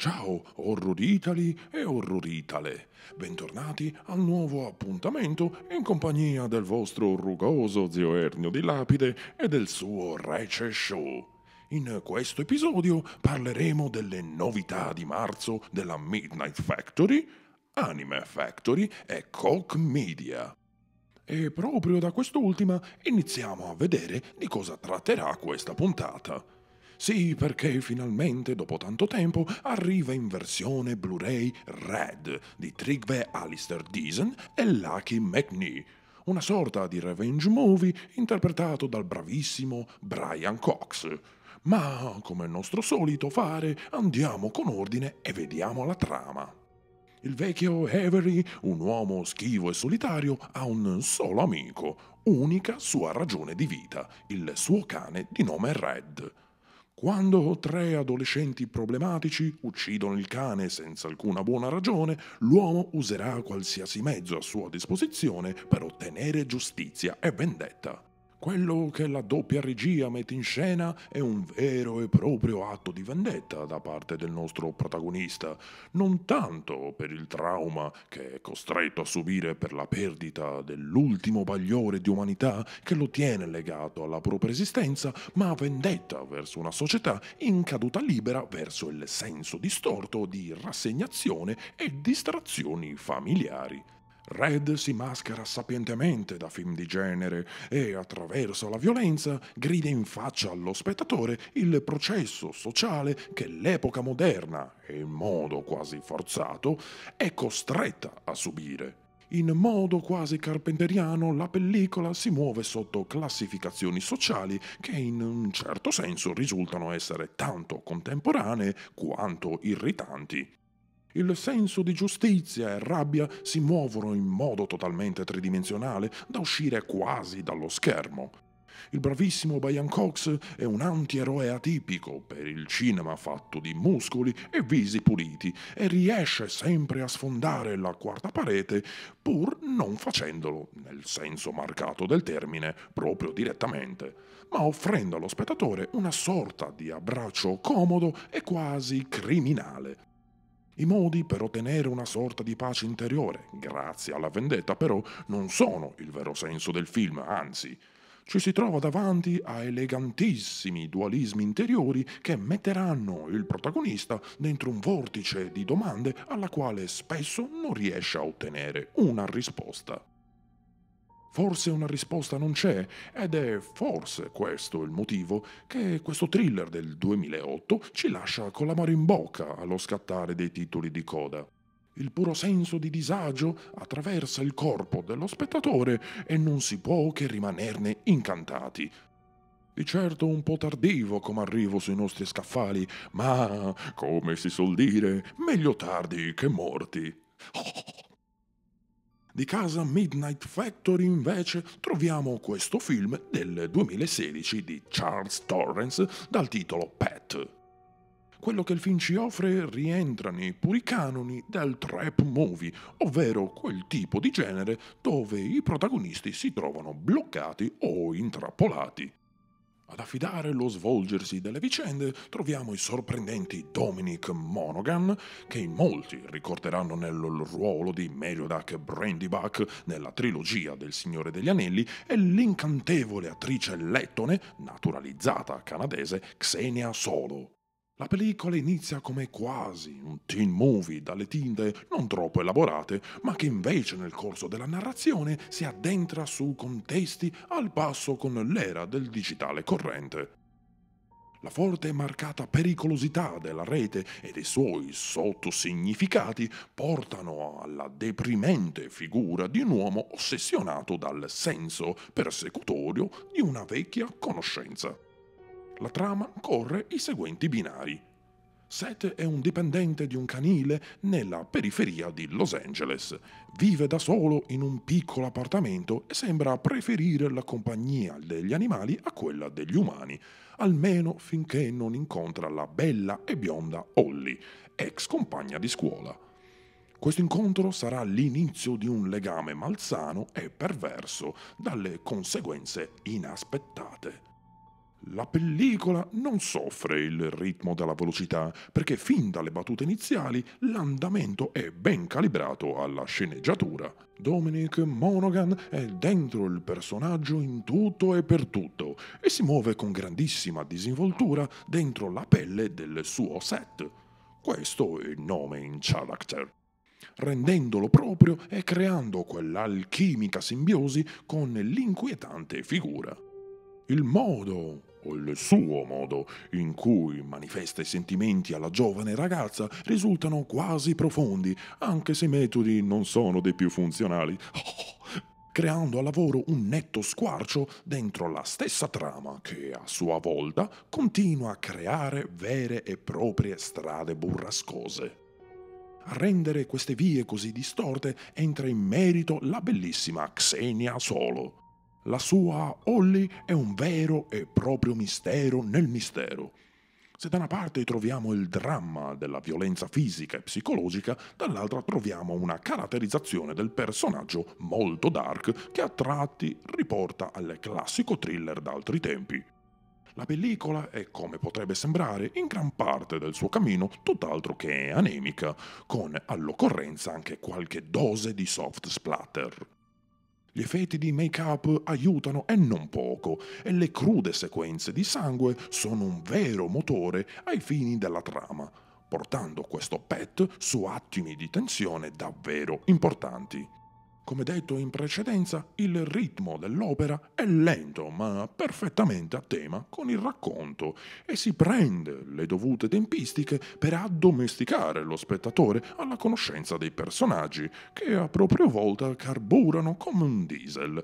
Ciao orroritali e orroritale, bentornati al nuovo appuntamento in compagnia del vostro rugoso zio Ernio di Lapide e del suo Rece Show. In questo episodio parleremo delle novità di marzo della Midnight Factory, Anime Factory e Coke Media. E proprio da quest'ultima iniziamo a vedere di cosa tratterà questa puntata. Sì, perché finalmente, dopo tanto tempo, arriva in versione Blu-ray Red di Trigve Alistair Deason e Lucky McNee, una sorta di revenge movie interpretato dal bravissimo Brian Cox. Ma, come è nostro solito fare, andiamo con ordine e vediamo la trama. Il vecchio Avery, un uomo schivo e solitario, ha un solo amico, unica sua ragione di vita, il suo cane di nome Red. Quando tre adolescenti problematici uccidono il cane senza alcuna buona ragione, l'uomo userà qualsiasi mezzo a sua disposizione per ottenere giustizia e vendetta. Quello che la doppia regia mette in scena è un vero e proprio atto di vendetta da parte del nostro protagonista, non tanto per il trauma che è costretto a subire per la perdita dell'ultimo bagliore di umanità che lo tiene legato alla propria esistenza, ma vendetta verso una società in caduta libera verso il senso distorto di rassegnazione e distrazioni familiari. Red si maschera sapientemente da film di genere e attraverso la violenza grida in faccia allo spettatore il processo sociale che l'epoca moderna, e in modo quasi forzato, è costretta a subire. In modo quasi carpenteriano la pellicola si muove sotto classificazioni sociali che in un certo senso risultano essere tanto contemporanee quanto irritanti. Il senso di giustizia e rabbia si muovono in modo totalmente tridimensionale da uscire quasi dallo schermo. Il bravissimo Brian Cox è un antieroe atipico per il cinema fatto di muscoli e visi puliti e riesce sempre a sfondare la quarta parete pur non facendolo, nel senso marcato del termine, proprio direttamente, ma offrendo allo spettatore una sorta di abbraccio comodo e quasi criminale i modi per ottenere una sorta di pace interiore, grazie alla vendetta, però, non sono il vero senso del film, anzi, ci si trova davanti a elegantissimi dualismi interiori che metteranno il protagonista dentro un vortice di domande alla quale spesso non riesce a ottenere una risposta. Forse una risposta non c'è ed è forse questo il motivo che questo thriller del 2008 ci lascia con l'amaro in bocca allo scattare dei titoli di coda. Il puro senso di disagio attraversa il corpo dello spettatore e non si può che rimanerne incantati. Di certo un po' tardivo come arrivo sui nostri scaffali, ma, come si suol dire, meglio tardi che morti. Oh, oh, di casa Midnight Factory invece troviamo questo film del 2016 di Charles Torrance dal titolo Pat. Quello che il film ci offre rientra nei puri canoni del trap movie, ovvero quel tipo di genere dove i protagonisti si trovano bloccati o intrappolati ad affidare lo svolgersi delle vicende troviamo i sorprendenti Dominic Monaghan, che in molti ricorderanno nel ruolo di Meliodac Brandybuck nella trilogia del Signore degli Anelli, e l'incantevole attrice lettone, naturalizzata canadese, Xenia Solo. La pellicola inizia come quasi un teen movie dalle tinte non troppo elaborate, ma che invece nel corso della narrazione si addentra su contesti al passo con l'era del digitale corrente. La forte e marcata pericolosità della rete e dei suoi sottosignificati portano alla deprimente figura di un uomo ossessionato dal senso persecutorio di una vecchia conoscenza. La trama corre i seguenti binari. Seth è un dipendente di un canile nella periferia di Los Angeles. Vive da solo in un piccolo appartamento e sembra preferire la compagnia degli animali a quella degli umani, almeno finché non incontra la bella e bionda Holly, ex compagna di scuola. Questo incontro sarà l'inizio di un legame malsano e perverso, dalle conseguenze inaspettate la pellicola non soffre il ritmo della velocità, perché fin dalle battute iniziali l'andamento è ben calibrato alla sceneggiatura. Dominic Monaghan è dentro il personaggio in tutto e per tutto e si muove con grandissima disinvoltura dentro la pelle del suo set. Questo è il nome in character rendendolo proprio e creando quell'alchimica simbiosi con l'inquietante figura. Il modo o il suo modo in cui manifesta i sentimenti alla giovane ragazza risultano quasi profondi, anche se i metodi non sono dei più funzionali, oh, creando a lavoro un netto squarcio dentro la stessa trama che a sua volta continua a creare vere e proprie strade burrascose. A rendere queste vie così distorte entra in merito la bellissima Xenia Solo la sua Holly è un vero e proprio mistero nel mistero. Se da una parte troviamo il dramma della violenza fisica e psicologica, dall'altra troviamo una caratterizzazione del personaggio molto dark che a tratti riporta al classico thriller d'altri tempi. La pellicola è, come potrebbe sembrare, in gran parte del suo cammino tutt'altro che anemica, con all'occorrenza anche qualche dose di soft splatter. Gli effetti di make-up aiutano e non poco, e le crude sequenze di sangue sono un vero motore ai fini della trama, portando questo pet su attimi di tensione davvero importanti. Come detto in precedenza, il ritmo dell'opera è lento ma perfettamente a tema con il racconto e si prende le dovute tempistiche per addomesticare lo spettatore alla conoscenza dei personaggi che a propria volta carburano come un diesel,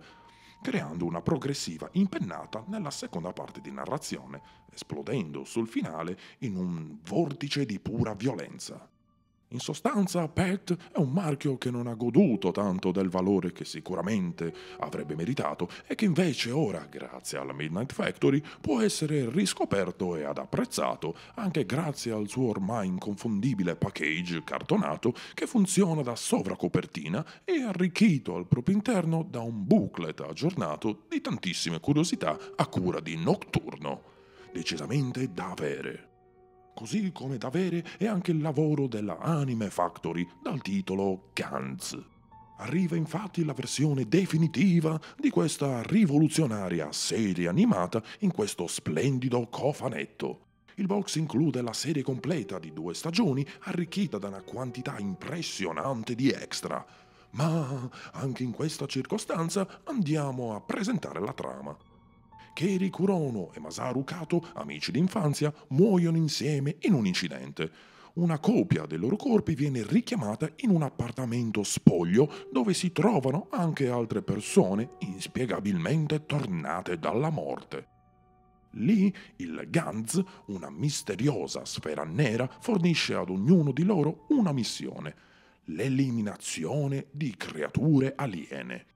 creando una progressiva impennata nella seconda parte di narrazione, esplodendo sul finale in un vortice di pura violenza. In sostanza, PET è un marchio che non ha goduto tanto del valore che sicuramente avrebbe meritato e che invece ora, grazie alla Midnight Factory, può essere riscoperto e ad apprezzato anche grazie al suo ormai inconfondibile package cartonato che funziona da sovracopertina e arricchito al proprio interno da un booklet aggiornato di tantissime curiosità a cura di Nocturno. Decisamente da avere così come da avere è anche il lavoro della Anime Factory dal titolo Gantz. Arriva infatti la versione definitiva di questa rivoluzionaria serie animata in questo splendido cofanetto. Il box include la serie completa di due stagioni arricchita da una quantità impressionante di extra. Ma anche in questa circostanza andiamo a presentare la trama. Keri Kurono e Masaru Kato, amici d'infanzia, muoiono insieme in un incidente. Una copia dei loro corpi viene richiamata in un appartamento spoglio dove si trovano anche altre persone inspiegabilmente tornate dalla morte. Lì il Gantz, una misteriosa sfera nera, fornisce ad ognuno di loro una missione, l'eliminazione di creature aliene.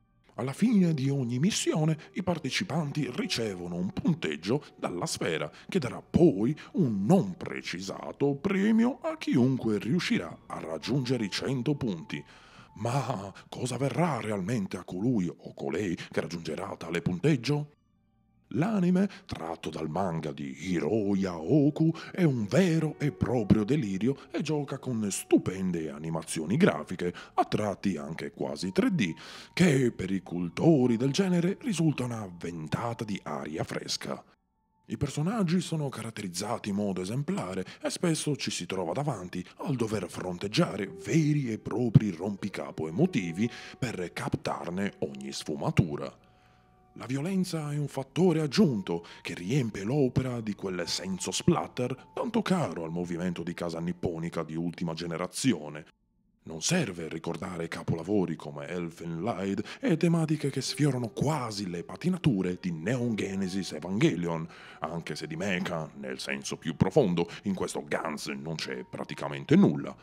Alla fine di ogni missione i partecipanti ricevono un punteggio dalla sfera che darà poi un non precisato premio a chiunque riuscirà a raggiungere i 100 punti. Ma cosa verrà realmente a colui o colei che raggiungerà tale punteggio? L'anime, tratto dal manga di Hiroya Oku, è un vero e proprio delirio e gioca con stupende animazioni grafiche, a tratti anche quasi 3D, che per i cultori del genere risulta una ventata di aria fresca. I personaggi sono caratterizzati in modo esemplare e spesso ci si trova davanti al dover fronteggiare veri e propri rompicapo emotivi per captarne ogni sfumatura. La violenza è un fattore aggiunto che riempie l'opera di quel senso splatter tanto caro al movimento di casa nipponica di ultima generazione. Non serve ricordare capolavori come Elfenlied e tematiche che sfiorano quasi le patinature di Neon Genesis Evangelion, anche se di mecha, nel senso più profondo, in questo Guns non c'è praticamente nulla.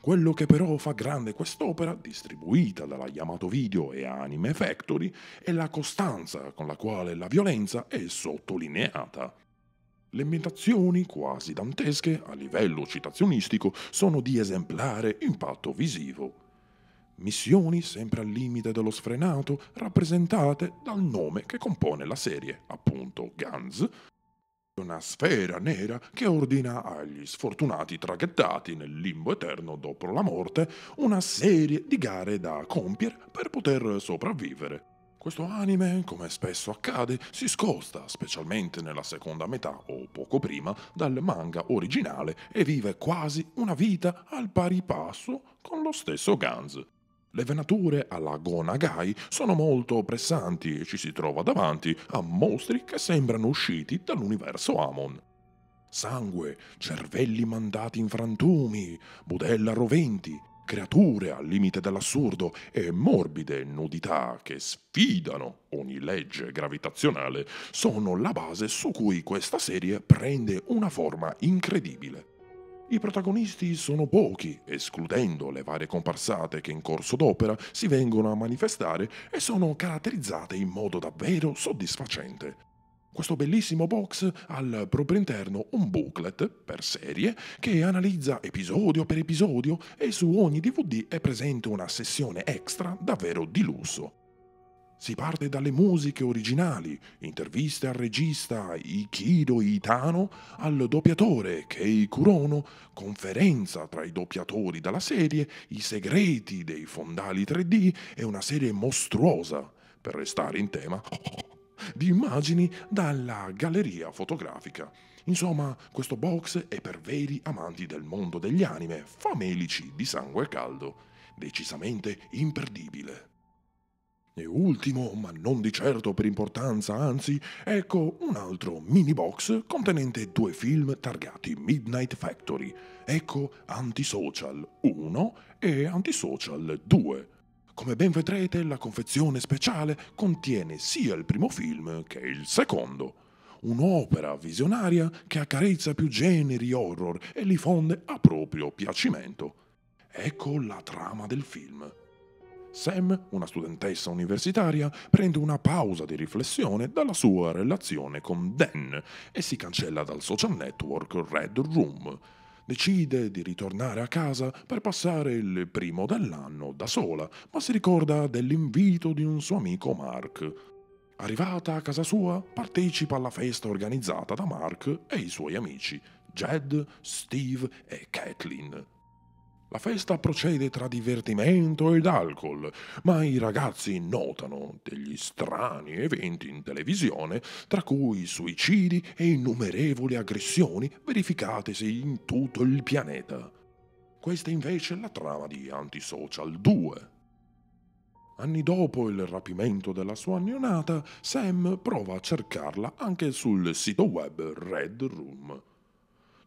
Quello che però fa grande quest'opera, distribuita dalla Yamato Video e Anime Factory, è la costanza con la quale la violenza è sottolineata. Le imitazioni quasi dantesche a livello citazionistico sono di esemplare impatto visivo. Missioni sempre al limite dello sfrenato rappresentate dal nome che compone la serie, appunto Guns, una sfera nera che ordina agli sfortunati traghettati nel limbo eterno dopo la morte una serie di gare da compiere per poter sopravvivere. Questo anime, come spesso accade, si scosta, specialmente nella seconda metà o poco prima, dal manga originale e vive quasi una vita al pari passo con lo stesso Gans. Le venature alla Gonagai sono molto pressanti e ci si trova davanti a mostri che sembrano usciti dall'universo Amon. Sangue, cervelli mandati in frantumi, budella roventi, creature al limite dell'assurdo e morbide nudità che sfidano ogni legge gravitazionale sono la base su cui questa serie prende una forma incredibile. I protagonisti sono pochi, escludendo le varie comparsate che in corso d'opera si vengono a manifestare e sono caratterizzate in modo davvero soddisfacente. Questo bellissimo box ha al proprio interno un booklet per serie che analizza episodio per episodio e su ogni DVD è presente una sessione extra davvero di lusso. Si parte dalle musiche originali, interviste al regista Ikido Itano, al doppiatore Kei Kurono, conferenza tra i doppiatori della serie, i segreti dei fondali 3D e una serie mostruosa, per restare in tema, di immagini dalla galleria fotografica. Insomma, questo box è per veri amanti del mondo degli anime, famelici di sangue caldo, decisamente imperdibile. E ultimo, ma non di certo per importanza, anzi, ecco un altro mini box contenente due film targati Midnight Factory. Ecco Antisocial 1 e Antisocial 2. Come ben vedrete, la confezione speciale contiene sia il primo film che il secondo. Un'opera visionaria che accarezza più generi horror e li fonde a proprio piacimento. Ecco la trama del film. Sam, una studentessa universitaria, prende una pausa di riflessione dalla sua relazione con Dan e si cancella dal social network Red Room. Decide di ritornare a casa per passare il primo dell'anno da sola, ma si ricorda dell'invito di un suo amico Mark. Arrivata a casa sua, partecipa alla festa organizzata da Mark e i suoi amici, Jed, Steve e Kathleen. La festa procede tra divertimento ed alcol, ma i ragazzi notano degli strani eventi in televisione, tra cui suicidi e innumerevoli aggressioni verificatesi in tutto il pianeta. Questa invece è la trama di Antisocial 2. Anni dopo il rapimento della sua neonata, Sam prova a cercarla anche sul sito web Red Room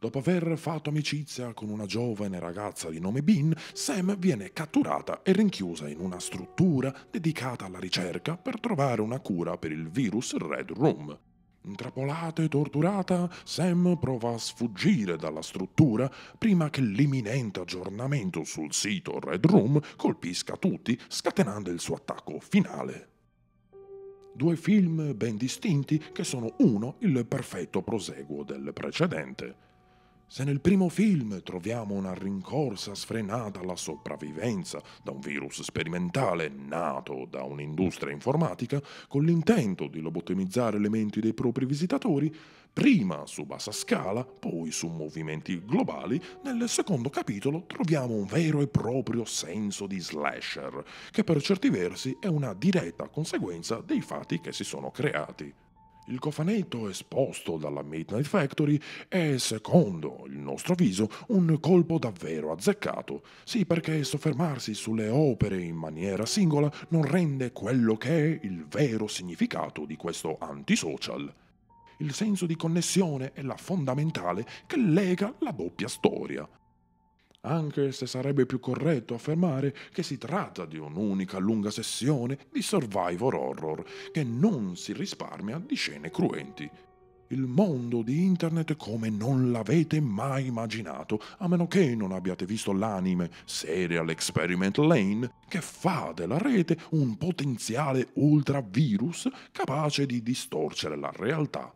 Dopo aver fatto amicizia con una giovane ragazza di nome Bean, Sam viene catturata e rinchiusa in una struttura dedicata alla ricerca per trovare una cura per il virus Red Room. Intrappolata e torturata, Sam prova a sfuggire dalla struttura prima che l'imminente aggiornamento sul sito Red Room colpisca tutti, scatenando il suo attacco finale. Due film ben distinti che sono uno il perfetto proseguo del precedente. Se nel primo film troviamo una rincorsa sfrenata alla sopravvivenza da un virus sperimentale nato da un'industria informatica con l'intento di lobotomizzare le menti dei propri visitatori, prima su bassa scala, poi su movimenti globali, nel secondo capitolo troviamo un vero e proprio senso di slasher, che per certi versi è una diretta conseguenza dei fatti che si sono creati. Il cofanetto esposto dalla Midnight Factory è, secondo il nostro avviso, un colpo davvero azzeccato. Sì, perché soffermarsi sulle opere in maniera singola non rende quello che è il vero significato di questo antisocial. Il senso di connessione è la fondamentale che lega la doppia storia anche se sarebbe più corretto affermare che si tratta di un'unica lunga sessione di survivor horror che non si risparmia di scene cruenti. Il mondo di internet come non l'avete mai immaginato, a meno che non abbiate visto l'anime Serial Experiment Lane, che fa della rete un potenziale ultravirus capace di distorcere la realtà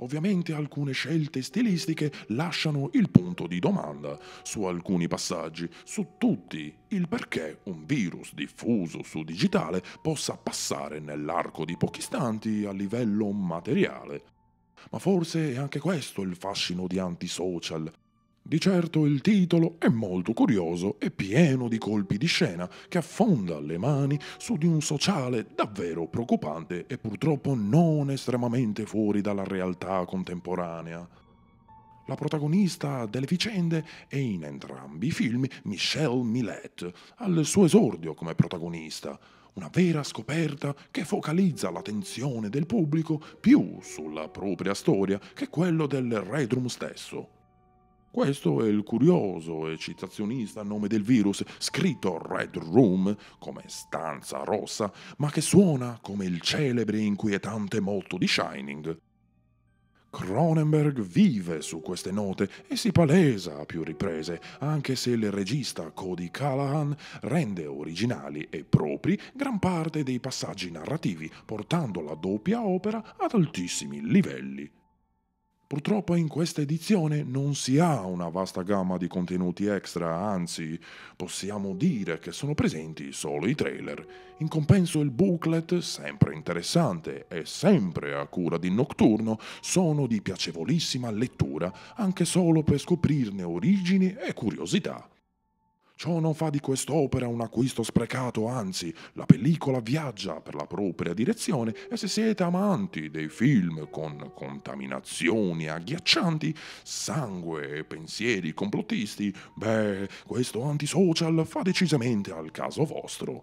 Ovviamente alcune scelte stilistiche lasciano il punto di domanda su alcuni passaggi, su tutti, il perché un virus diffuso su digitale possa passare nell'arco di pochi istanti a livello materiale. Ma forse è anche questo il fascino di antisocial, di certo il titolo è molto curioso e pieno di colpi di scena che affonda le mani su di un sociale davvero preoccupante e purtroppo non estremamente fuori dalla realtà contemporanea. La protagonista delle vicende è in entrambi i film Michelle Millet, al suo esordio come protagonista, una vera scoperta che focalizza l'attenzione del pubblico più sulla propria storia che quello del Redrum stesso. Questo è il curioso e citazionista nome del virus, scritto Red Room come stanza rossa, ma che suona come il celebre e inquietante motto di Shining. Cronenberg vive su queste note e si palesa a più riprese, anche se il regista Cody Callahan rende originali e propri gran parte dei passaggi narrativi, portando la doppia opera ad altissimi livelli. Purtroppo in questa edizione non si ha una vasta gamma di contenuti extra, anzi possiamo dire che sono presenti solo i trailer. In compenso il booklet, sempre interessante e sempre a cura di Nocturno, sono di piacevolissima lettura, anche solo per scoprirne origini e curiosità. Ciò non fa di quest'opera un acquisto sprecato, anzi, la pellicola viaggia per la propria direzione e se siete amanti dei film con contaminazioni agghiaccianti, sangue e pensieri complottisti, beh, questo antisocial fa decisamente al caso vostro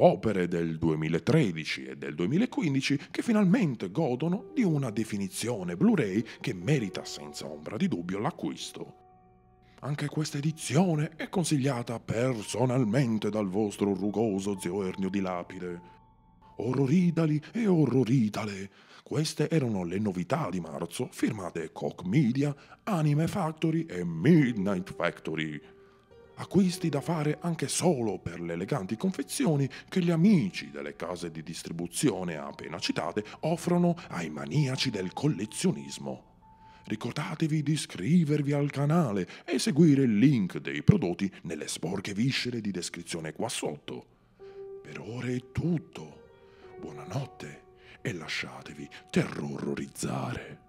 opere del 2013 e del 2015 che finalmente godono di una definizione Blu-ray che merita senza ombra di dubbio l'acquisto. Anche questa edizione è consigliata personalmente dal vostro rugoso zio Ernio di Lapide. Orroridali e orroridale, queste erano le novità di marzo firmate Koch Media, Anime Factory e Midnight Factory. Acquisti da fare anche solo per le eleganti confezioni che gli amici delle case di distribuzione appena citate offrono ai maniaci del collezionismo. Ricordatevi di iscrivervi al canale e seguire il link dei prodotti nelle sporche viscere di descrizione qua sotto. Per ora è tutto. Buonanotte e lasciatevi terrorizzare.